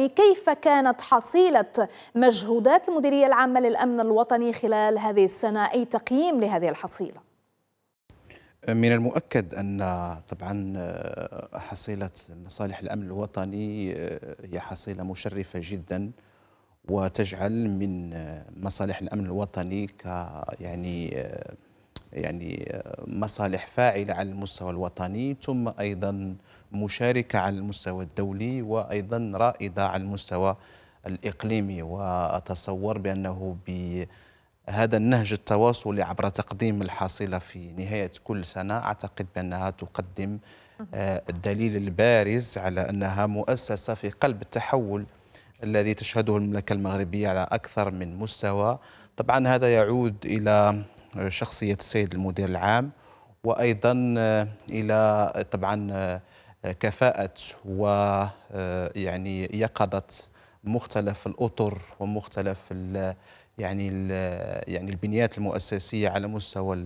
العقلي كيف كانت حصيلة مجهودات المديرية العامة للأمن الوطني خلال هذه السنة أي تقييم لهذه الحصيلة؟ من المؤكد أن طبعا آه، حصيلة مصالح الأمن الوطني آه، هي حصيلة مشرفة جدا وتجعل من آه، مصالح الأمن الوطني ك يعني يعني مصالح فاعلة على المستوى الوطني ثم أيضا مشاركة على المستوى الدولي وأيضا رائدة على المستوى الإقليمي وأتصور بأنه بهذا النهج التواصلي عبر تقديم الحصيلة في نهاية كل سنة أعتقد بأنها تقدم آه، الدليل البارز على أنها مؤسسة في قلب التحول الذي تشهده المملكة المغربية على أكثر من مستوى طبعا هذا يعود إلى شخصية السيد المدير العام وأيضا آه، إلى آه، طبعا آه، كفاءة ويعني يقظة مختلف الأطر ومختلف الـ يعني الـ يعني البنيات المؤسسية على مستوى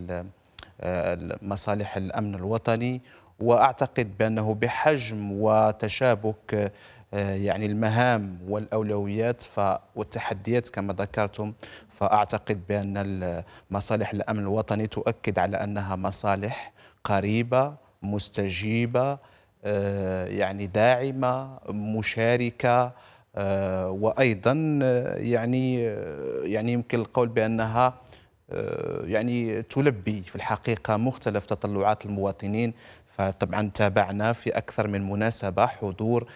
مصالح الأمن الوطني وأعتقد بأنه بحجم وتشابك آه، يعني المهام والاولويات والتحديات كما ذكرتم فاعتقد بان مصالح الامن الوطني تؤكد على انها مصالح قريبه مستجيبه آه، يعني داعمه مشاركه آه، وايضا يعني يعني يمكن القول بانها يعني تلبي في الحقيقه مختلف تطلعات المواطنين فطبعا تابعنا في اكثر من مناسبه حضور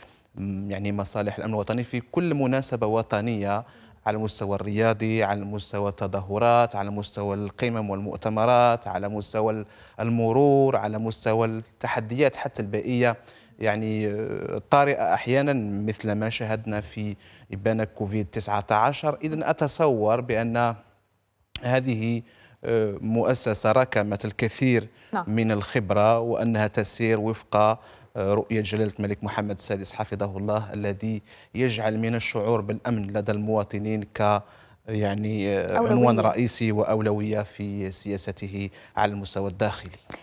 يعني مصالح الامن الوطني في كل مناسبه وطنيه على المستوى الرياضي على مستوى التظاهرات على مستوى القمم والمؤتمرات على مستوى المرور على مستوى التحديات حتى البيئيه يعني آه، طارئه احيانا مثل ما شاهدنا في ابان كوفيد 19 اذا اتصور بان هذه آه، مؤسسه ركمت الكثير نعم. من الخبره وانها تسير وفق رؤية جلالة الملك محمد السادس حفظه الله الذي يجعل من الشعور بالأمن لدى المواطنين ك يعني آه، عنوان رئيسي وأولوية في سياسته على المستوى الداخلي